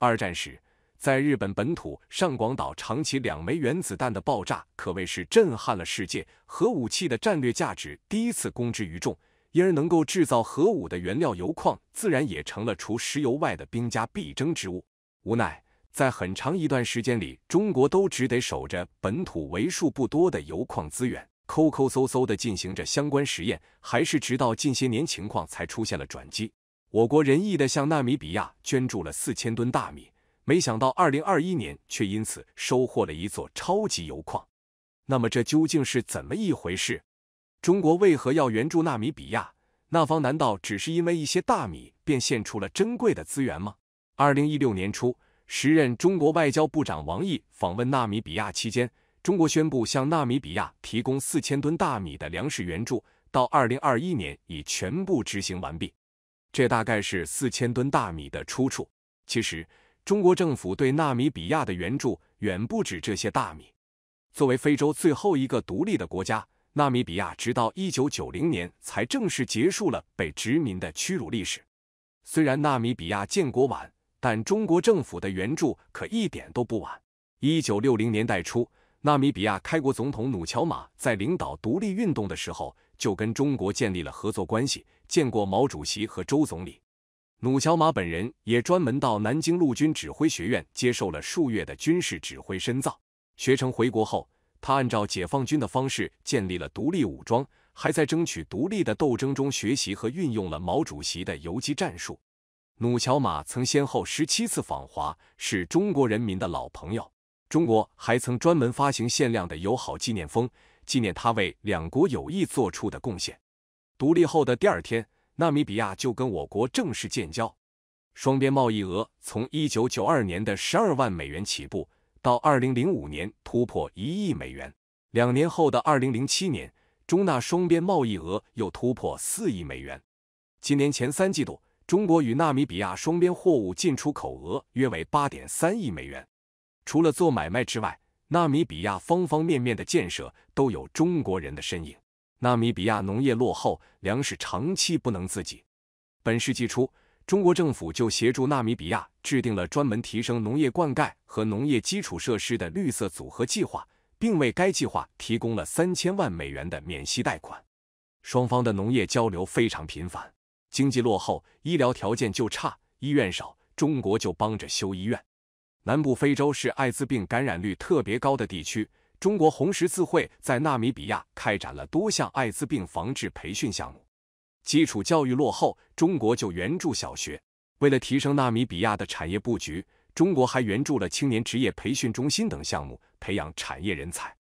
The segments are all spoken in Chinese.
二战时，在日本本土上广岛长崎两枚原子弹的爆炸，可谓是震撼了世界，核武器的战略价值第一次公之于众，因而能够制造核武的原料油矿，自然也成了除石油外的兵家必争之物。无奈，在很长一段时间里，中国都只得守着本土为数不多的油矿资源，抠抠搜搜的进行着相关实验，还是直到近些年情况才出现了转机。我国仁义的向纳米比亚捐助了四千吨大米，没想到二零二一年却因此收获了一座超级油矿。那么这究竟是怎么一回事？中国为何要援助纳米比亚？那方难道只是因为一些大米便献出了珍贵的资源吗？二零一六年初，时任中国外交部长王毅访问纳米比亚期间，中国宣布向纳米比亚提供四千吨大米的粮食援助，到二零二一年已全部执行完毕。这大概是四千吨大米的出处。其实，中国政府对纳米比亚的援助远不止这些大米。作为非洲最后一个独立的国家，纳米比亚直到一九九零年才正式结束了被殖民的屈辱历史。虽然纳米比亚建国晚，但中国政府的援助可一点都不晚。一九六零年代初，纳米比亚开国总统努乔马在领导独立运动的时候，就跟中国建立了合作关系。见过毛主席和周总理，努乔马本人也专门到南京陆军指挥学院接受了数月的军事指挥深造。学成回国后，他按照解放军的方式建立了独立武装，还在争取独立的斗争中学习和运用了毛主席的游击战术。努乔马曾先后十七次访华，是中国人民的老朋友。中国还曾专门发行限量的友好纪念封，纪念他为两国友谊做出的贡献。独立后的第二天，纳米比亚就跟我国正式建交。双边贸易额从1992年的12万美元起步，到2005年突破1亿美元。两年后的2007年，中纳双边贸易额又突破4亿美元。今年前三季度，中国与纳米比亚双边货物进出口额约为8.3亿美元。除了做买卖之外，纳米比亚方方面面的建设都有中国人的身影。纳米比亚农业落后，粮食长期不能自给。本世纪初，中国政府就协助纳米比亚制定了专门提升农业灌溉和农业基础设施的绿色组合计划，并为该计划提供了三千万美元的免息贷款。双方的农业交流非常频繁。经济落后，医疗条件就差，医院少，中国就帮着修医院。南部非洲是艾滋病感染率特别高的地区。中国红十字会在纳米比亚开展了多项艾滋病防治培训项目。基础教育落后，中国就援助小学。为了提升纳米比亚的产业布局，中国还援助了青年职业培训中心等项目，培养产业人才。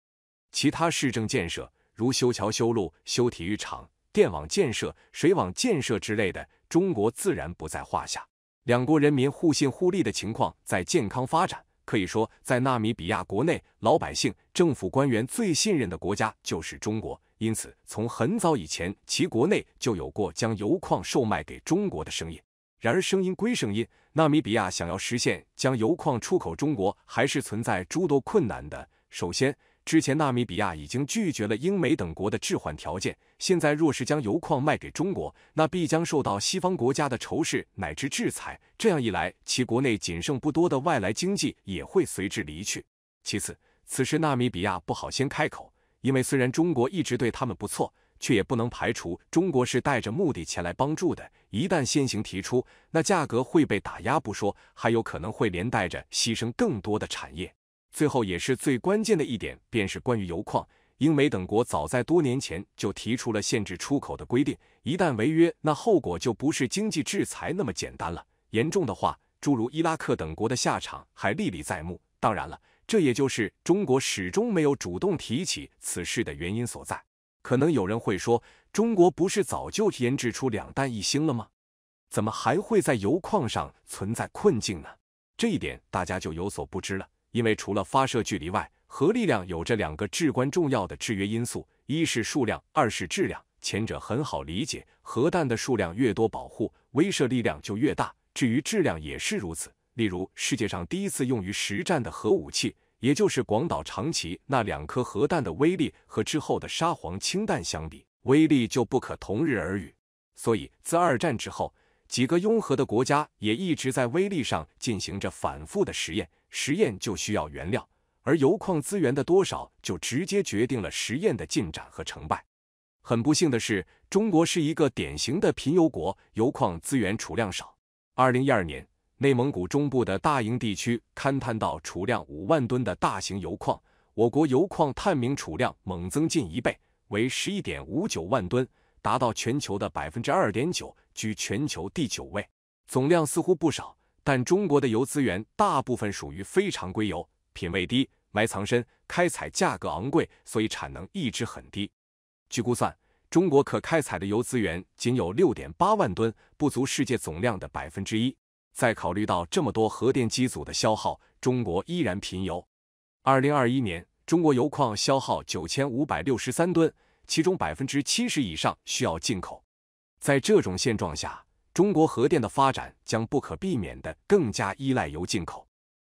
其他市政建设，如修桥、修路、修体育场、电网建设、水网建设之类的，中国自然不在话下。两国人民互信互利的情况在健康发展。可以说，在纳米比亚国内，老百姓、政府官员最信任的国家就是中国。因此，从很早以前，其国内就有过将油矿售卖给中国的声音。然而，声音归声音，纳米比亚想要实现将油矿出口中国，还是存在诸多困难的。首先，之前纳米比亚已经拒绝了英美等国的置换条件，现在若是将油矿卖给中国，那必将受到西方国家的仇视乃至制裁。这样一来，其国内仅剩不多的外来经济也会随之离去。其次，此时纳米比亚不好先开口，因为虽然中国一直对他们不错，却也不能排除中国是带着目的前来帮助的。一旦先行提出，那价格会被打压不说，还有可能会连带着牺牲更多的产业。最后也是最关键的一点，便是关于油矿。英美等国早在多年前就提出了限制出口的规定，一旦违约，那后果就不是经济制裁那么简单了。严重的话，诸如伊拉克等国的下场还历历在目。当然了，这也就是中国始终没有主动提起此事的原因所在。可能有人会说，中国不是早就研制出两弹一星了吗？怎么还会在油矿上存在困境呢？这一点大家就有所不知了。因为除了发射距离外，核力量有着两个至关重要的制约因素：一是数量，二是质量。前者很好理解，核弹的数量越多，保护威慑力量就越大。至于质量也是如此。例如，世界上第一次用于实战的核武器，也就是广岛长崎那两颗核弹的威力，和之后的沙皇氢弹相比，威力就不可同日而语。所以，自二战之后，几个拥核的国家也一直在威力上进行着反复的实验。实验就需要原料，而油矿资源的多少就直接决定了实验的进展和成败。很不幸的是，中国是一个典型的贫油国，油矿资源储量少。二零一二年，内蒙古中部的大营地区勘探到储量五万吨的大型油矿，我国油矿探明储量猛增近一倍，为十一点五九万吨，达到全球的百分之二点九，居全球第九位，总量似乎不少。但中国的油资源大部分属于非常规油，品位低，埋藏深，开采价格昂贵，所以产能一直很低。据估算，中国可开采的油资源仅有六点八万吨，不足世界总量的百分之一。再考虑到这么多核电机组的消耗，中国依然贫油。二零二一年，中国油矿消耗九千五百六十三吨，其中百分之七十以上需要进口。在这种现状下，中国核电的发展将不可避免地更加依赖油进口，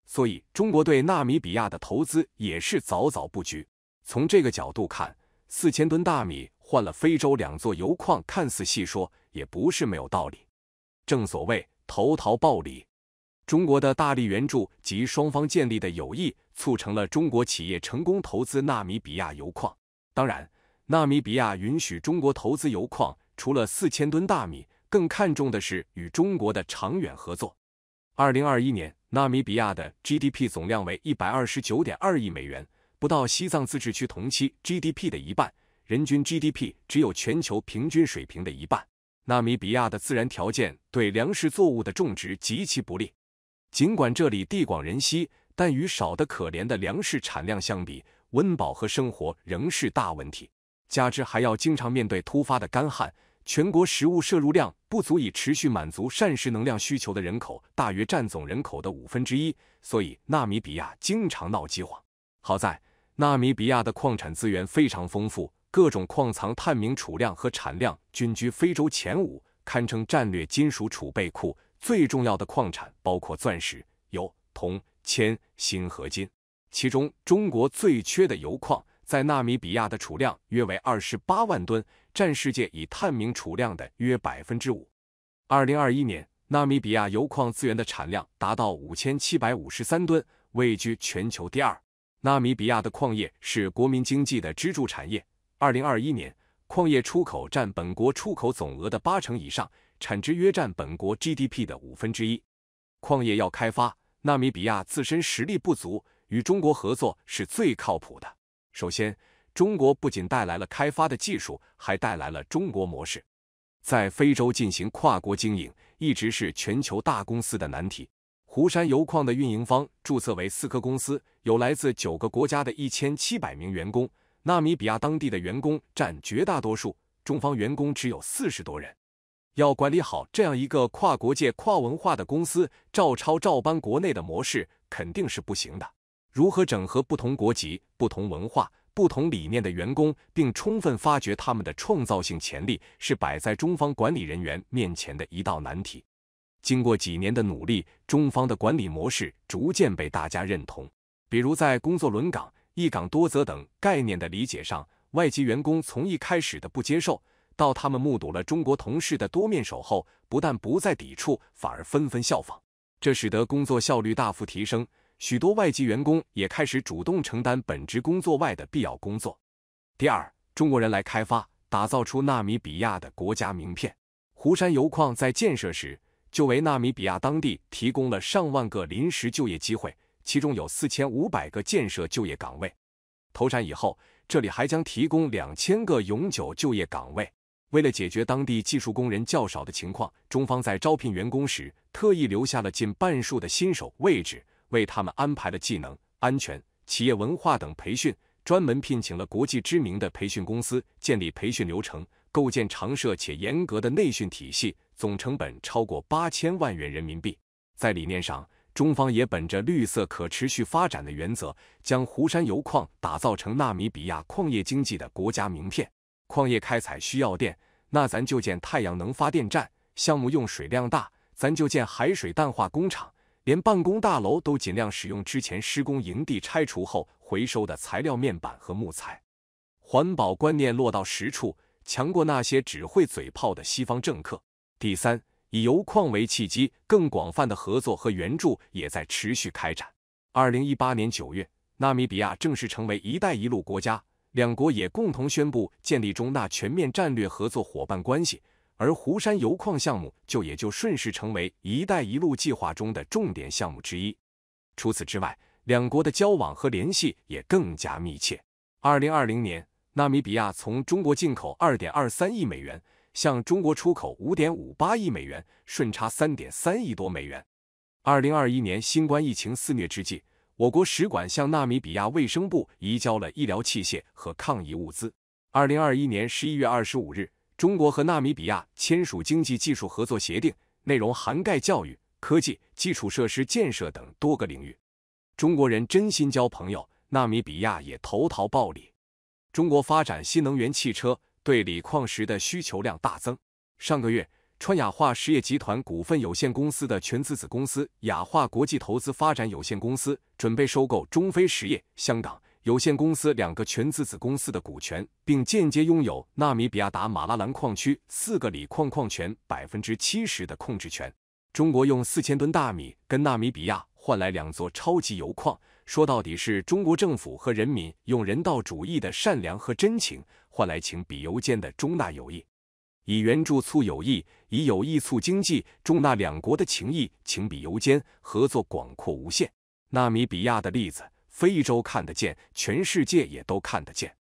所以中国对纳米比亚的投资也是早早布局。从这个角度看，四千吨大米换了非洲两座油矿，看似细说，也不是没有道理。正所谓投桃报李，中国的大力援助及双方建立的友谊，促成了中国企业成功投资纳米比亚油矿。当然，纳米比亚允许中国投资油矿，除了四千吨大米。更看重的是与中国的长远合作。二零二一年，纳米比亚的 GDP 总量为一百二十九点二亿美元，不到西藏自治区同期 GDP 的一半，人均 GDP 只有全球平均水平的一半。纳米比亚的自然条件对粮食作物的种植极其不利，尽管这里地广人稀，但与少得可怜的粮食产量相比，温饱和生活仍是大问题，加之还要经常面对突发的干旱。全国食物摄入量不足以持续满足膳食能量需求的人口大约占总人口的五分之一，所以纳米比亚经常闹饥荒。好在纳米比亚的矿产资源非常丰富，各种矿藏探明储量和产量均居非洲前五，堪称战略金属储备库。最重要的矿产包括钻石、油、铜、铅、锌合金，其中中国最缺的油矿，在纳米比亚的储量约为二十八万吨。占世界已探明储量的约百分之五。二零二一年，纳米比亚油矿资源的产量达到五千七百五十三吨，位居全球第二。纳米比亚的矿业是国民经济的支柱产业。二零二一年，矿业出口占本国出口总额的八成以上，产值约占本国 GDP 的五分之一。矿业要开发，纳米比亚自身实力不足，与中国合作是最靠谱的。首先，中国不仅带来了开发的技术，还带来了中国模式。在非洲进行跨国经营，一直是全球大公司的难题。湖山油矿的运营方注册为四科公司，有来自九个国家的一千七百名员工，纳米比亚当地的员工占绝大多数，中方员工只有四十多人。要管理好这样一个跨国界、跨文化的公司，照抄照搬国内的模式肯定是不行的。如何整合不同国籍、不同文化？不同理念的员工，并充分发掘他们的创造性潜力，是摆在中方管理人员面前的一道难题。经过几年的努力，中方的管理模式逐渐被大家认同。比如在工作轮岗、一岗多责等概念的理解上，外籍员工从一开始的不接受，到他们目睹了中国同事的多面手后，不但不再抵触，反而纷纷效仿，这使得工作效率大幅提升。许多外籍员工也开始主动承担本职工作外的必要工作。第二，中国人来开发，打造出纳米比亚的国家名片。湖山油矿在建设时就为纳米比亚当地提供了上万个临时就业机会，其中有四千五百个建设就业岗位。投产以后，这里还将提供两千个永久就业岗位。为了解决当地技术工人较少的情况，中方在招聘员工时特意留下了近半数的新手位置。为他们安排了技能、安全、企业文化等培训，专门聘请了国际知名的培训公司，建立培训流程，构建长设且严格的内训体系，总成本超过八千万元人民币。在理念上，中方也本着绿色可持续发展的原则，将湖山油矿打造成纳米比亚矿业经济的国家名片。矿业开采需要电，那咱就建太阳能发电站；项目用水量大，咱就建海水淡化工厂。连办公大楼都尽量使用之前施工营地拆除后回收的材料面板和木材，环保观念落到实处，强过那些只会嘴炮的西方政客。第三，以油矿为契机，更广泛的合作和援助也在持续开展。二零一八年九月，纳米比亚正式成为“一带一路”国家，两国也共同宣布建立中纳全面战略合作伙伴关系。而湖山油矿项目就也就顺势成为“一带一路”计划中的重点项目之一。除此之外，两国的交往和联系也更加密切。二零二零年，纳米比亚从中国进口二点二三亿美元，向中国出口五点五八亿美元，顺差三点三亿多美元。二零二一年，新冠疫情肆虐之际，我国使馆向纳米比亚卫生部移交了医疗器械和抗疫物资。二零二一年十一月二十五日。中国和纳米比亚签署经济技术合作协定，内容涵盖教育、科技、基础设施建设等多个领域。中国人真心交朋友，纳米比亚也投桃报李。中国发展新能源汽车，对锂矿石的需求量大增。上个月，川雅化实业集团股份有限公司的全资子公司雅化国际投资发展有限公司准备收购中非实业香港。有限公司两个全资子公司的股权，并间接拥有纳米比亚达马拉兰矿区四个锂矿矿权百分之七十的控制权。中国用四千吨大米跟纳米比亚换来两座超级油矿，说到底是中国政府和人民用人道主义的善良和真情换来情比油坚的中纳友谊，以援助促友谊，以友谊促经济，中纳两国的情谊情比油坚，合作广阔无限。纳米比亚的例子。非洲看得见，全世界也都看得见。